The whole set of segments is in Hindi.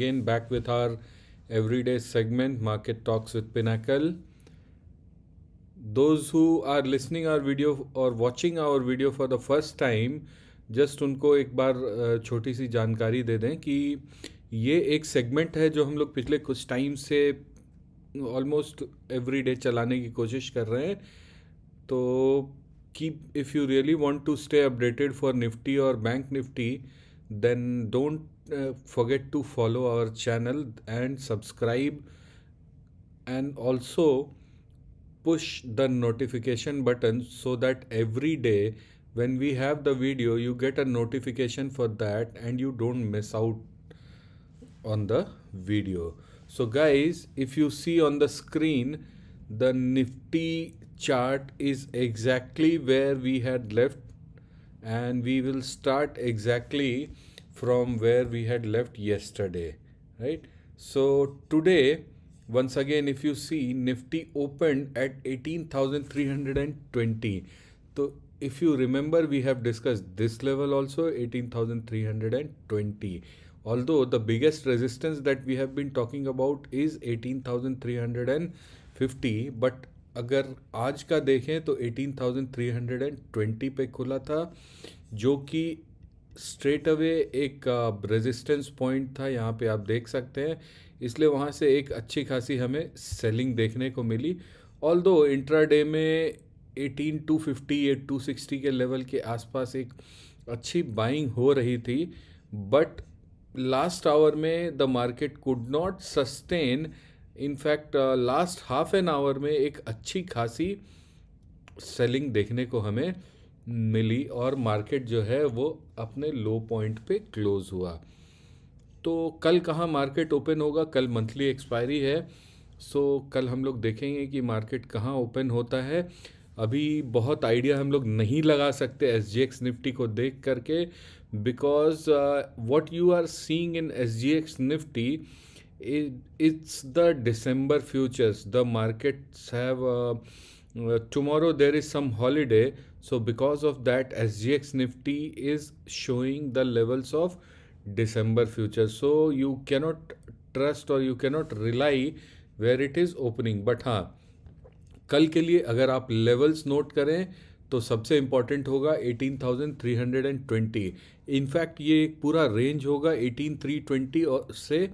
Again, back with our everyday segment, Market Talks with Pinnacle. Those who are listening our video or watching our video for the first time, just उनको एक बार छोटी सी जानकारी दे दें कि ये एक सेगमेंट है जो हम लोग पिछले कुछ टाइम से ऑलमोस्ट एवरी डे चलाने की कोशिश कर रहे हैं तो keep if you really want to stay updated for Nifty और bank Nifty then don't uh, forget to follow our channel and subscribe and also push the notification button so that every day when we have the video you get a notification for that and you don't miss out on the video so guys if you see on the screen the nifty chart is exactly where we had left and we will start exactly from where we had left yesterday right so today once again if you see nifty opened at 18320 so if you remember we have discussed this level also 18320 although the biggest resistance that we have been talking about is 18350 but अगर आज का देखें तो 18,320 पे खुला था जो कि स्ट्रेट अवे एक रेजिस्टेंस पॉइंट था यहाँ पे आप देख सकते हैं इसलिए वहाँ से एक अच्छी खासी हमें सेलिंग देखने को मिली ऑल दो इंट्रा डे में एटीन टू फिफ्टी या टू सिक्सटी के लेवल के आसपास एक अच्छी बाइंग हो रही थी बट लास्ट आवर में the market could not sustain in fact last half an hour में एक अच्छी खासी सेलिंग देखने को हमें मिली और मार्केट जो है वो अपने लो पॉइंट पे क्लोज़ हुआ तो कल कहाँ मार्केट ओपन होगा कल मंथली एक्सपायरी है सो कल हम लोग देखेंगे कि मार्केट कहाँ ओपन होता है अभी बहुत आइडिया हम लोग नहीं लगा सकते एस जी एक्स निफ्टी को देख करके because what you are seeing in S G X Nifty it's the December futures the markets have tomorrow there is some holiday so because of that sgx nifty is showing the levels of december future so you cannot trust or you cannot rely where it is opening but हाँ कल के लिए अगर आप levels note करें तो सबसे इम्पॉर्टेंट होगा 18,320 इनफैक्ट ये एक पूरा रेंज होगा 18,320 और से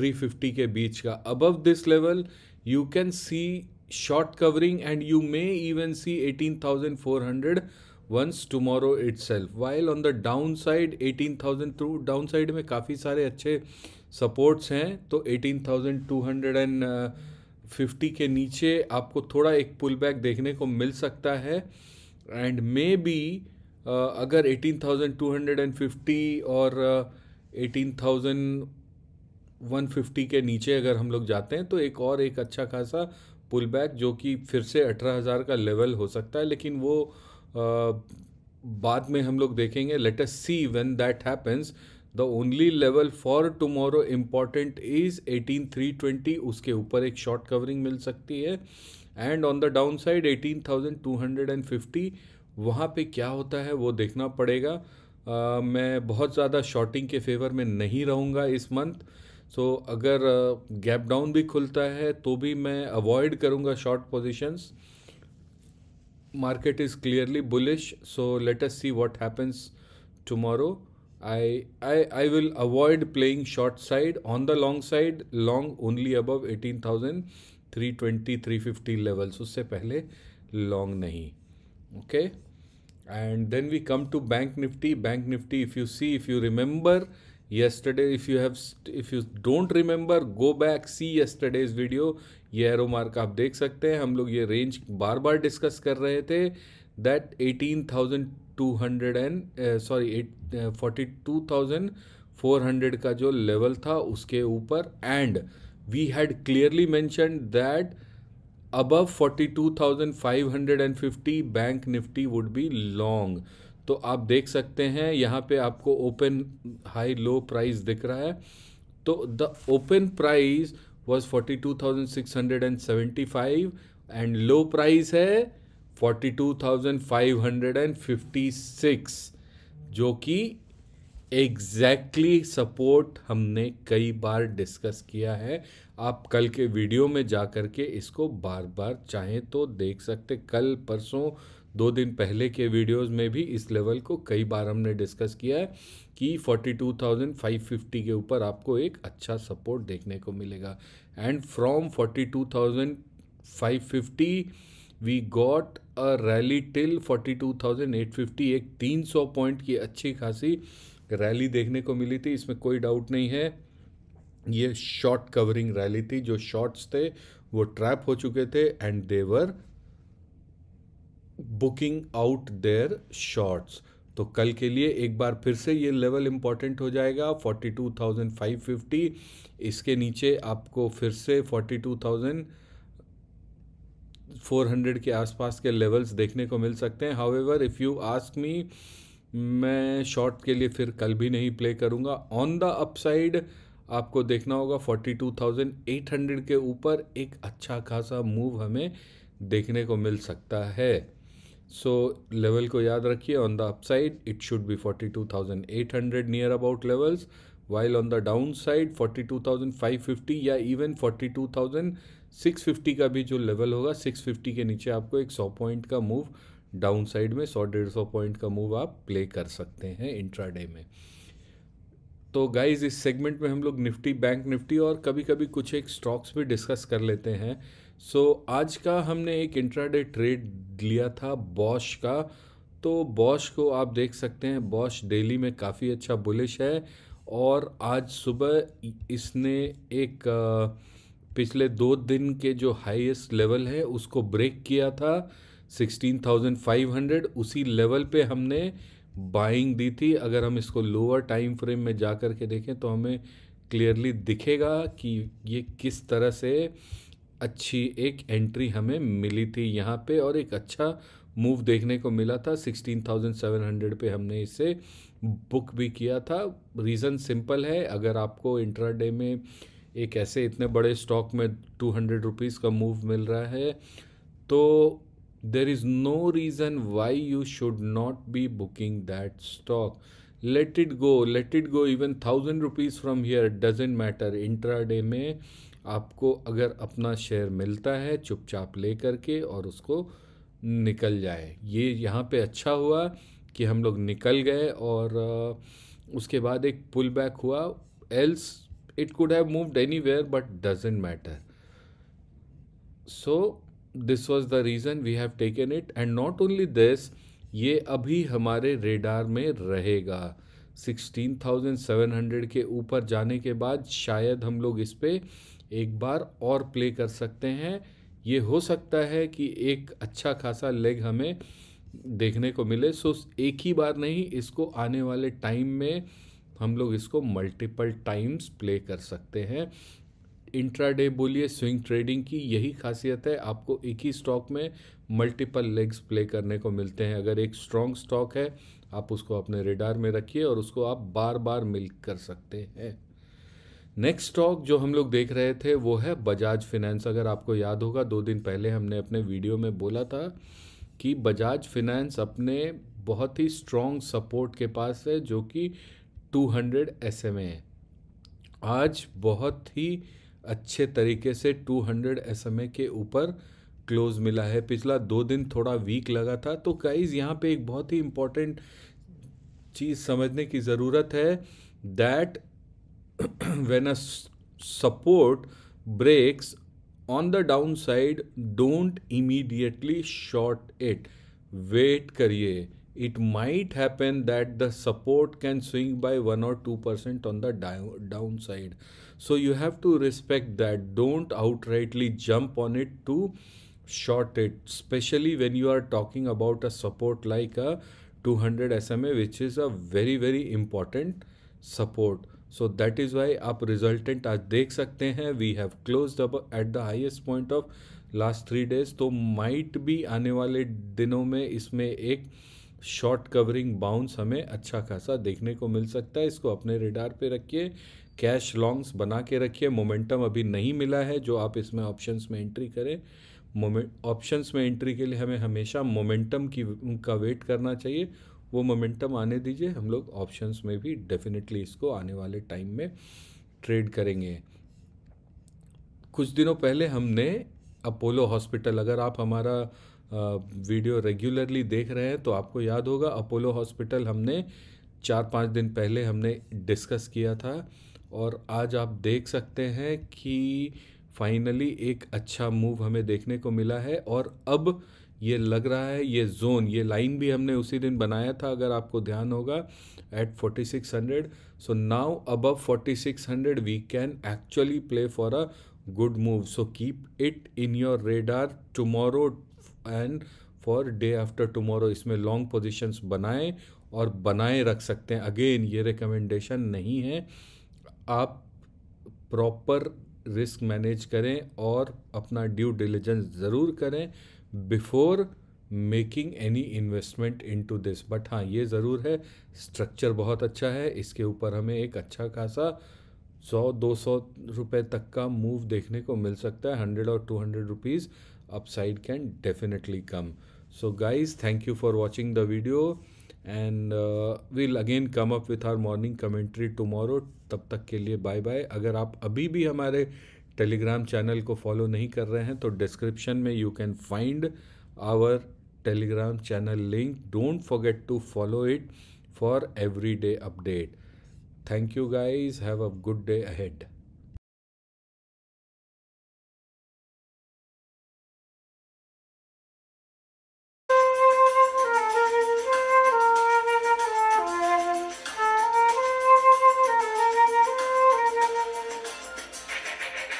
350 के बीच का above this level you can see short covering and you may and see eighteen thousand four hundred once tomorrow itself while on the down side eighteen thousand two down side में काफ़ी सारे अच्छे सपोर्ट्स हैं तो eighteen thousand two hundred and fifty के नीचे आपको थोड़ा एक पुल बैक देखने को मिल सकता है एंड मे बी अगर eighteen thousand two hundred and fifty और एटीन थाउजेंड वन फिफ्टी के नीचे अगर हम लोग जाते हैं तो एक और एक अच्छा खासा पुल बैक जो कि फिर से अठारह हज़ार का लेवल हो सकता है लेकिन वो आ, बाद में हम लोग देखेंगे let us see when that happens the only level for tomorrow important is eighteen three twenty उसके ऊपर एक शॉर्ट कवरिंग मिल सकती है and on the down side eighteen thousand two hundred and fifty वहाँ पर क्या होता है वो देखना पड़ेगा uh, मैं बहुत ज़्यादा शॉर्टिंग के फेवर में नहीं रहूँगा इस मंथ सो अगर गैप uh, डाउन भी खुलता है तो भी मैं अवॉइड करूंगा short positions market is clearly bullish so let us see what happens tomorrow I I I will avoid playing short side on the long side long only above eighteen thousand three twenty three fifty levels उससे पहले लॉन्ग नहीं okay and then we come to bank Nifty bank Nifty if you see if you remember yesterday if you have if you don't remember go back see yesterday's video ये एरो मार्क आप देख सकते हैं हम लोग ये रेंज बार बार डिस्कस कर रहे थे that eighteen thousand two hundred and sorry eight forty two thousand four hundred का जो लेवल था उसके ऊपर and we had clearly mentioned that and 42550 bank Nifty would be long तो आप देख सकते हैं यहाँ पे आपको ओपन हाई लो प्राइस दिख रहा है तो the open price was forty two thousand six hundred and seventy five and low price है forty two thousand five hundred and fifty six जो कि एग्जैक्टली exactly सपोर्ट हमने कई बार डिस्कस किया है आप कल के वीडियो में जा कर के इसको बार बार चाहें तो देख सकते कल परसों दो दिन पहले के वीडियोस में भी इस लेवल को कई बार हमने डिस्कस किया है कि 42,550 के ऊपर आपको एक अच्छा सपोर्ट देखने को मिलेगा and from 42,550 we got a rally till 42,850 एक 300 पॉइंट की अच्छी खासी रैली देखने को मिली थी इसमें कोई डाउट नहीं है ये शॉर्ट कवरिंग रैली थी जो शॉर्ट्स थे वो ट्रैप हो चुके थे and their booking out their shorts तो कल के लिए एक बार फिर से ये लेवल इम्पॉर्टेंट हो जाएगा 42,550 इसके नीचे आपको फिर से 42,400 के आसपास के लेवल्स देखने को मिल सकते हैं however if you ask me मैं शॉर्ट के लिए फिर कल भी नहीं प्ले करूँगा ऑन द अपसाइड आपको देखना होगा 42,800 के ऊपर एक अच्छा खासा मूव हमें देखने को मिल सकता है सो लेवल को याद रखिए on the up side it should be forty two thousand eight hundred near about levels while on the down side forty two thousand five fifty या even forty two thousand six fifty का भी जो लेवल होगा सिक्स फिफ्टी के नीचे आपको एक सौ पॉइंट का मूव डाउन साइड में सौ डेढ़ सौ पॉइंट का मूव आप प्ले कर सकते हैं इंट्राडे में तो गाइज इस सेगमेंट में हम लोग निफ्टी बैंक निफ्टी और कभी कभी कुछ एक स्टॉक्स भी डिस्कस कर लेते हैं सो so, आज का हमने एक इंट्राडे ट्रेड लिया था बॉश का तो बॉश को आप देख सकते हैं बॉश डेली में काफ़ी अच्छा बुलिश है और आज सुबह इसने एक पिछले दो दिन के जो हाईएस्ट लेवल है उसको ब्रेक किया था 16,500 उसी लेवल पे हमने बाइंग दी थी अगर हम इसको लोअर टाइम फ्रेम में जा कर के देखें तो हमें क्लियरली दिखेगा कि ये किस तरह से अच्छी एक एंट्री हमें मिली थी यहाँ पे और एक अच्छा मूव देखने को मिला था 16,700 पे हमने इसे बुक भी किया था रीज़न सिंपल है अगर आपको इंट्राडे में एक ऐसे इतने बड़े स्टॉक में टू हंड्रेड रुपीज़ का मूव मिल रहा है तो there is no reason why you should not be booking that stock let it go let it go even thousand rupees from here doesn't matter intraday में आपको अगर अपना शेयर मिलता है चुपचाप ले करके और उसको निकल जाए ये यहाँ पे अच्छा हुआ कि हम लोग निकल गए और उसके बाद एक पुल बैक हुआ else it could have moved anywhere but doesn't matter so this was the reason we have taken it and not only this ये अभी हमारे रेडार में रहेगा सिक्सटीन थाउजेंड सेवन हंड्रेड के ऊपर जाने के बाद शायद हम लोग इस पर एक बार और प्ले कर सकते हैं ये हो सकता है कि एक अच्छा खासा लेग हमें देखने को मिले सो एक ही बार नहीं इसको आने वाले टाइम में हम लोग इसको मल्टीपल टाइम्स प्ले कर सकते हैं इंट्राडे बोलिए स्विंग ट्रेडिंग की यही खासियत है आपको एक ही स्टॉक में मल्टीपल लेग्स प्ले करने को मिलते हैं अगर एक स्ट्रॉन्ग स्टॉक है आप उसको अपने रेडार में रखिए और उसको आप बार बार मिल कर सकते हैं नेक्स्ट स्टॉक जो हम लोग देख रहे थे वो है बजाज फिनेंस अगर आपको याद होगा दो दिन पहले हमने अपने वीडियो में बोला था कि बजाज फिनेंस अपने बहुत ही स्ट्रॉन्ग सपोर्ट के पास है जो कि 200 एस है आज बहुत ही अच्छे तरीके से 200 हंड्रेड के ऊपर क्लोज मिला है पिछला दो दिन थोड़ा वीक लगा था तो गाइज यहाँ पे एक बहुत ही इम्पोर्टेंट चीज़ समझने की ज़रूरत है that when a support breaks on the down side don't immediately short it wait करिए it might happen that the support can swing by 1 or 2% on the down, downside so you have to respect that don't outrightly jump on it to short it especially when you are talking about a support like a 200 SMA which is a very very important support so that is why up resultant आज देख सकते हैं we have closed up at the highest point of last three days So might be आने वाले दिनों में इसमें एक शॉर्ट कवरिंग बाउंस हमें अच्छा खासा देखने को मिल सकता है इसको अपने रिडार पे रखिए कैश लॉन्ग्स बना के रखिए मोमेंटम अभी नहीं मिला है जो आप इसमें ऑप्शंस में एंट्री करें मोमेंट ऑप्शंस में एंट्री के लिए हमें हमेशा मोमेंटम की का वेट करना चाहिए वो मोमेंटम आने दीजिए हम लोग ऑप्शंस में भी डेफिनेटली इसको आने वाले टाइम में ट्रेड करेंगे कुछ दिनों पहले हमने अपोलो हॉस्पिटल अगर आप हमारा वीडियो रेगुलरली देख रहे हैं तो आपको याद होगा अपोलो हॉस्पिटल हमने चार पाँच दिन पहले हमने डिस्कस किया था और आज आप देख सकते हैं कि फाइनली एक अच्छा मूव हमें देखने को मिला है और अब ये लग रहा है ये जोन ये लाइन भी हमने उसी दिन बनाया था अगर आपको ध्यान होगा at 4600 so now above 4600 we can actually play for a good move so keep it in your radar tomorrow and for day after tomorrow इसमें लॉन्ग पोजिशंस बनाएं और बनाए रख सकते हैं अगेन ये रिकमेंडेशन नहीं है आप प्रॉपर रिस्क मैनेज करें और अपना ड्यू डिलीजेंस ज़रूर करें before making any investment into this but हाँ ये ज़रूर है स्ट्रक्चर बहुत अच्छा है इसके ऊपर हमें एक अच्छा खासा सौ दो सौ रुपये तक का मूव देखने को मिल सकता है हंड्रेड और two hundred rupees upside can definitely come so guys thank you for watching the video and we'll again come up with our morning commentary tomorrow तब तक के लिए बाय बाय अगर आप अभी भी हमारे टेलीग्राम चैनल को फॉलो नहीं कर रहे हैं तो डिस्क्रिप्शन में you can find our Telegram channel link don't forget to follow it for every day update thank you guys have a good day ahead